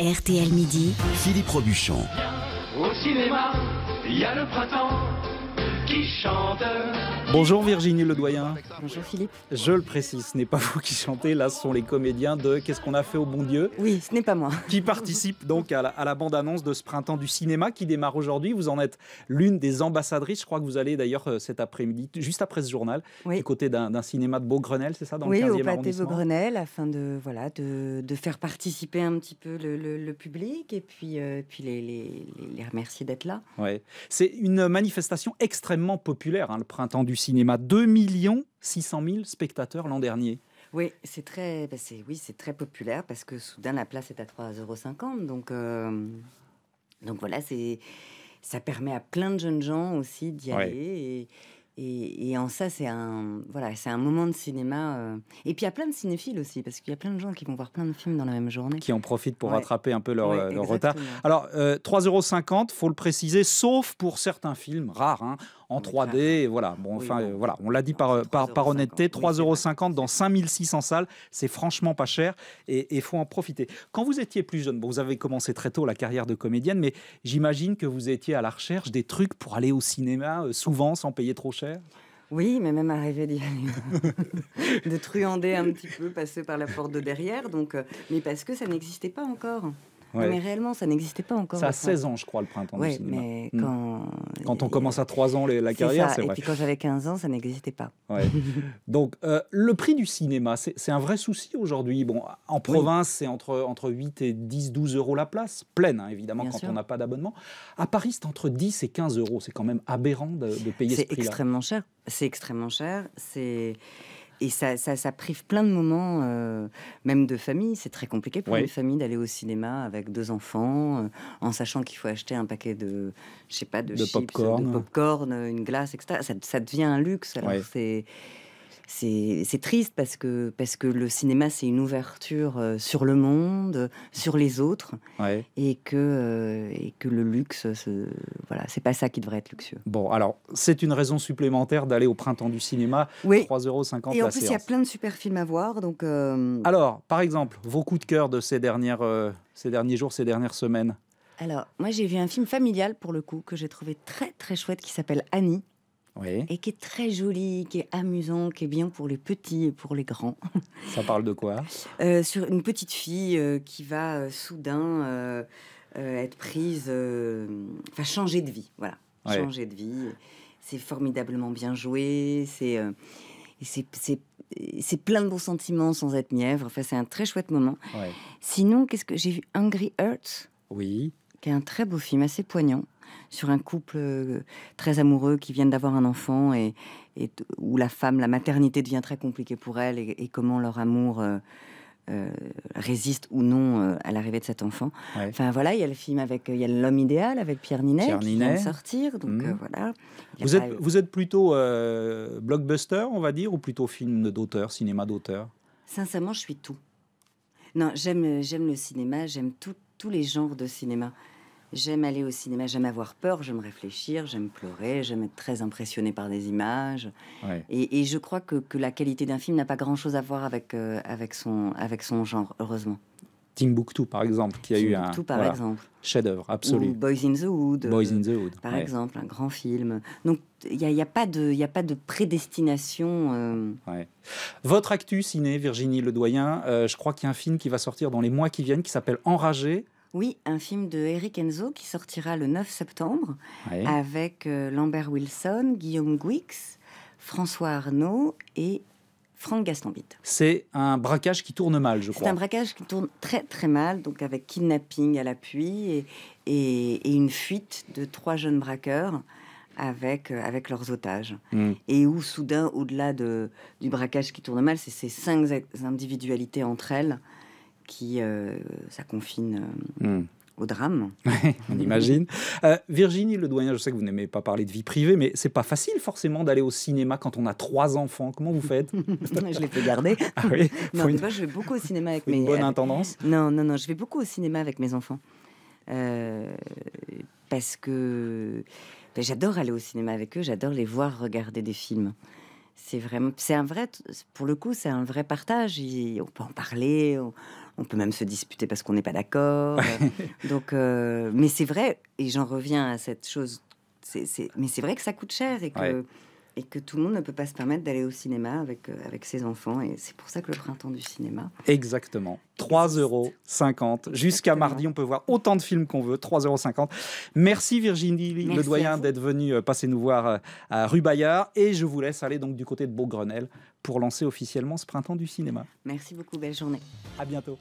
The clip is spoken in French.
RTL Midi. Philippe Robuchon. Au cinéma, il y a le printemps qui chante. Bonjour Virginie Ledoyen. Bonjour Philippe. Je le précise, ce n'est pas vous qui chantez, là ce sont les comédiens de Qu'est-ce qu'on a fait au bon Dieu Oui, ce n'est pas moi. Qui participe donc à la, bande-annonce de ce printemps du cinéma qui démarre aujourd'hui. Vous en êtes l'une des ambassadrices. Je crois que vous allez d'ailleurs euh, cet après-midi, juste après ce journal, oui. côté d'un cinéma de grenelle c'est ça dans le 15e au pâté afin de, voilà, de, faire participer un petit peu le, public et puis, euh, puis les, remercier d'être là. Ouais. C'est une manifestation extrêmement populaire, hein, le printemps du cinéma. 2 600 000 spectateurs l'an dernier. Oui, c'est très, bah, oui, très populaire parce que soudain la place est à 3,50 euros. Donc, euh, donc voilà, c'est, ça permet à plein de jeunes gens aussi d'y aller. Et, et, en ça, c'est un, voilà, c'est un moment de cinéma. Euh. Et puis il y a plein de cinéphiles aussi, parce qu'il y a plein de gens qui vont voir plein de films dans la même journée. Qui en profitent pour rattraper un peu leur, euh, retard. Alors, euh, euros, 3,50 faut le préciser, sauf pour certains films rares, hein. en 3D. voilà, bon, enfin, voilà, on l'a dit par, par, par, honnêteté, 3,50 dans 5600 salles, c'est franchement pas cher et il faut en profiter. Quand vous étiez plus jeune, bon, vous avez commencé très tôt la carrière de comédienne, mais j'imagine que vous étiez à la recherche des trucs pour aller au cinéma, souvent sans payer trop cher oui, mais même arrivé d'y de truander un petit peu, passer par la porte de derrière, donc, euh, mais parce que ça n'existait pas encore mais réellement, ça n'existait pas encore. Ça a 16 ans, je crois, le printemps du cinéma. Mais hmm. quand... on commence à 3 ans la carrière, c'est vrai. Et puis quand j'avais 15 ans, ça n'existait pas. Donc, euh, le prix du cinéma, c'est un vrai souci aujourd'hui. Bon, en province, c'est entre, entre 8 et 10, 12 euros la place, pleine, hein, évidemment, quand on n'a pas d'abonnement. À Paris, c'est entre 10 et 15 euros. C'est quand même aberrant de, de payer ce prix-là. C'est extrêmement cher. C'est extrêmement cher. C'est et ça, ça, prive plein de moments, euh, même de famille. C'est très compliqué pour les une famille d'aller au cinéma avec deux enfants, euh, en sachant qu'il faut acheter un paquet de, je sais pas, de, chips, popcorn. de popcorn, une glace, etc. Ça, devient un luxe. Alors c'est c'est triste parce que, parce que le cinéma, c'est une ouverture euh, sur le monde, euh, sur les autres, et, que, euh, et que le luxe, voilà, c'est pas ça qui devrait être luxueux. Bon, alors, c'est une raison supplémentaire d'aller au printemps du cinéma, oui. 3,50 euros. Et en plus, il y a plein de super films à voir. Donc, Alors, par exemple, vos coups de cœur de ces, dernières, ces derniers jours, ces dernières semaines alors, moi, j'ai vu un film familial pour le coup que j'ai trouvé très très chouette qui s'appelle Annie et qui est très joli, qui est amusant, qui est bien pour les petits et pour les grands. Ça parle de quoi euh, Sur une petite fille euh, qui va euh, soudain être prise, enfin changer de vie, voilà, changer de vie. C'est formidablement bien joué, c'est c'est plein de bons sentiments sans être mièvre. Enfin, c'est un très chouette moment. Sinon, qu'est-ce que j'ai vu Hungry Earth. Oui. Qui est un très beau film, assez poignant sur un couple euh, très amoureux qui viennent d'avoir un enfant et, où la femme, la maternité devient très compliquée pour elle et, comment leur amour euh, euh, résiste ou non à l'arrivée de cet enfant. Enfin voilà, il y a le film avec il y a l'homme idéal avec Pierre Ninet, qui vient de sortir. Donc mhm. voilà. Vous êtes, vous êtes plutôt blockbuster, on va dire, ou plutôt film d'auteur, cinéma d'auteur Sincèrement, je suis tout. Non, j'aime j'aime le cinéma, j'aime tous les genres de cinéma. J'aime aller au cinéma, j'aime avoir peur, j'aime réfléchir, j'aime pleurer, j'aime être très impressionnée par des images. Et, je crois que, la qualité d'un film n'a pas grand-chose à voir avec, euh, avec, son, avec son genre, heureusement. Timbuktu, par exemple, qui a eu un par exemple. chef-d'œuvre absolu. Ou Boys in the Wood, euh, Par exemple, un grand film. Donc, il n'y a, pas de, a pas de prédestination. Euh, Votre actus, ciné, Virginie Ledoyen, je crois qu'il y a un film qui va sortir dans les mois qui viennent qui s'appelle Enragé. Oui, un film de Eric Enzo qui sortira le 9 septembre avec euh, Lambert Wilson, Guillaume Gwix, François Arnaud et Franck Gastambide. C'est un braquage qui tourne mal, je crois. C'est un braquage qui tourne très très mal, donc avec kidnapping à l'appui et, une fuite de trois jeunes braqueurs avec, euh, leurs otages. Hmm. Et où soudain, au-delà du braquage qui tourne mal, c'est ces cinq individualités entre elles qui euh, ça confine euh, hmm. au drame. On imagine. Euh, Virginie Le Doyen, je sais que vous n'aimez pas parler de vie privée, mais c'est pas facile forcément d'aller au cinéma quand on a trois enfants. Comment vous faites Je les fais garder. Ah une... je vais beaucoup au cinéma avec mes. bonne Non, non, non, je vais beaucoup au cinéma avec mes enfants. parce que ben, j'adore aller au cinéma avec eux, j'adore les voir regarder des films c'est vraiment, c'est un vrai, pour le coup, c'est un vrai partage. on peut en parler, on, peut même se disputer parce qu'on n'est pas d'accord. Euh, donc, euh, mais c'est vrai, et j'en reviens à cette chose. mais c'est vrai que ça coûte cher et que et que tout le monde ne peut pas se permettre d'aller au cinéma avec, euh, avec ses enfants. Et c'est pour ça que le printemps du cinéma. Exactement. 3,50 euros. Jusqu'à mardi, on peut voir autant de films qu'on veut. 3,50 euros. Merci Virginie Le Doyen d'être venue euh, passer nous voir euh, à Rue Bayard. Et je vous laisse aller donc du côté de Beaugrenelle pour lancer officiellement ce printemps du cinéma. Merci beaucoup. Belle journée. À bientôt.